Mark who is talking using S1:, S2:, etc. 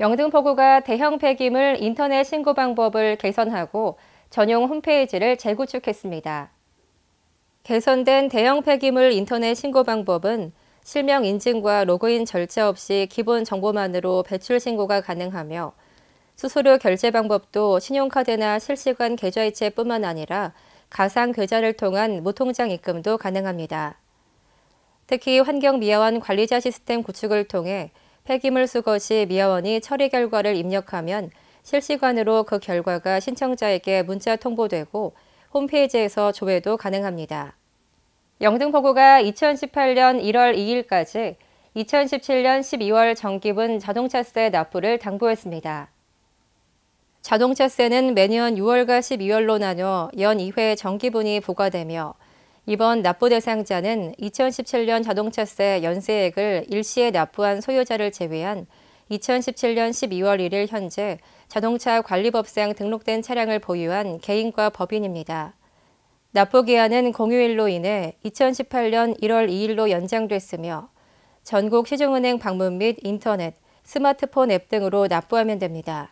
S1: 영등포구가 대형 폐기물 인터넷 신고 방법을 개선하고 전용 홈페이지를 재구축했습니다. 개선된 대형 폐기물 인터넷 신고 방법은 실명 인증과 로그인 절차 없이 기본 정보만으로 배출 신고가 가능하며 수수료 결제 방법도 신용카드나 실시간 계좌이체뿐만 아니라 가상 계좌를 통한 무통장 입금도 가능합니다. 특히 환경미화원 관리자 시스템 구축을 통해 폐기물 수거 시 미화원이 처리 결과를 입력하면 실시간으로 그 결과가 신청자에게 문자 통보되고 홈페이지에서 조회도 가능합니다. 영등포구가 2018년 1월 2일까지 2017년 12월 정기분 자동차세 납부를 당부했습니다. 자동차세는 매년 6월과 12월로 나뉘어 연 2회 정기분이 부과되며 이번 납부 대상자는 2017년 자동차세 연세액을 일시에 납부한 소유자를 제외한 2017년 12월 1일 현재 자동차 관리법상 등록된 차량을 보유한 개인과 법인입니다. 납부 기한은 공휴일로 인해 2018년 1월 2일로 연장됐으며 전국 시중은행 방문 및 인터넷, 스마트폰 앱 등으로 납부하면 됩니다.